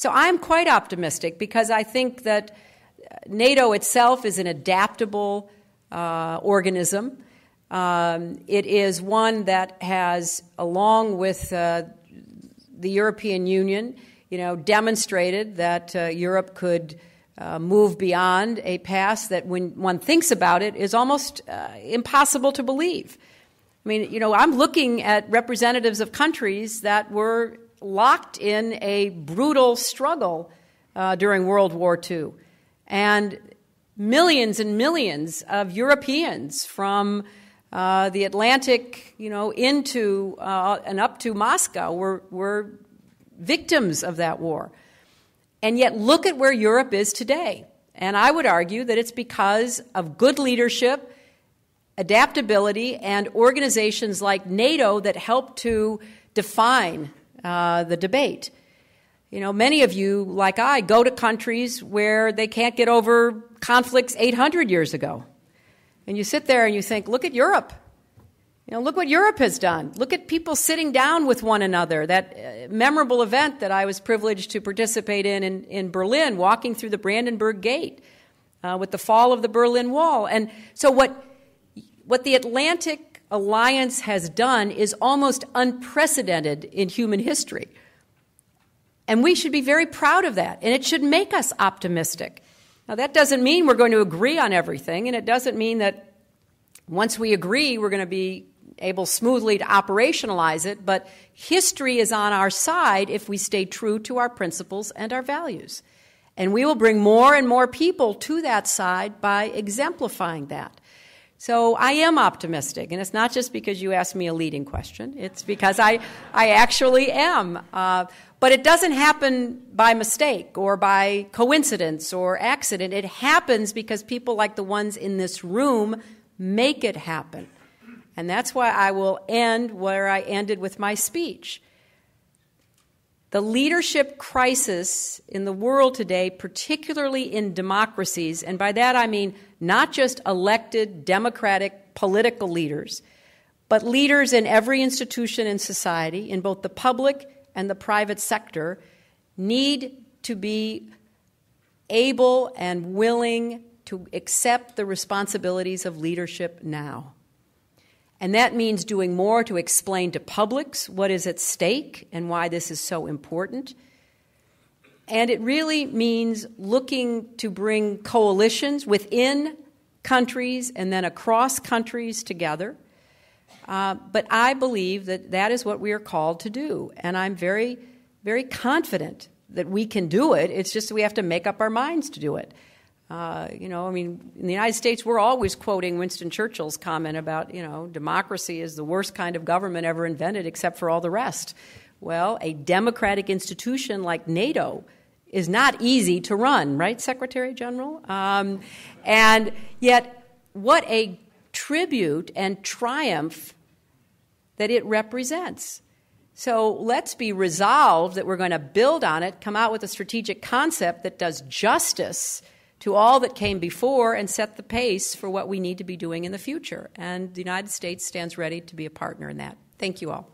So I'm quite optimistic because I think that uh, NATO itself is an adaptable uh, organism. Um, it is one that has, along with uh, the European Union, you know, demonstrated that uh, Europe could uh, move beyond a past that, when one thinks about it, is almost uh, impossible to believe. I mean, you know, I'm looking at representatives of countries that were locked in a brutal struggle uh, during World War II. And millions and millions of Europeans from uh, the Atlantic, you know, into uh, and up to Moscow were, were victims of that war. And yet, look at where Europe is today. And I would argue that it's because of good leadership, adaptability, and organizations like NATO that help to define uh, the debate. You know, many of you, like I, go to countries where they can't get over conflicts 800 years ago. And you sit there and you think, look at Europe. You know, look what Europe has done. Look at people sitting down with one another. That uh, memorable event that I was privileged to participate in in, in Berlin, walking through the Brandenburg Gate uh, with the fall of the Berlin Wall. And so, what, what the Atlantic alliance has done is almost unprecedented in human history. And we should be very proud of that, and it should make us optimistic. Now, that doesn't mean we're going to agree on everything, and it doesn't mean that once we agree, we're going to be able smoothly to operationalize it, but history is on our side if we stay true to our principles and our values. And we will bring more and more people to that side by exemplifying that. So I am optimistic, and it's not just because you asked me a leading question, it's because I, I actually am. Uh, but it doesn't happen by mistake or by coincidence or accident. It happens because people like the ones in this room make it happen. And that's why I will end where I ended with my speech. The leadership crisis in the world today, particularly in democracies, and by that I mean not just elected democratic political leaders, but leaders in every institution in society, in both the public and the private sector, need to be able and willing to accept the responsibilities of leadership now. And that means doing more to explain to publics what is at stake and why this is so important. And it really means looking to bring coalitions within countries and then across countries together. Uh, but I believe that that is what we are called to do. And I'm very, very confident that we can do it. It's just we have to make up our minds to do it. Uh, you know, I mean, in the United States, we're always quoting Winston Churchill's comment about, you know, democracy is the worst kind of government ever invented except for all the rest. Well, a democratic institution like NATO is not easy to run, right, Secretary General? Um, and yet, what a tribute and triumph that it represents. So let's be resolved that we're going to build on it, come out with a strategic concept that does justice to all that came before and set the pace for what we need to be doing in the future. And the United States stands ready to be a partner in that. Thank you all.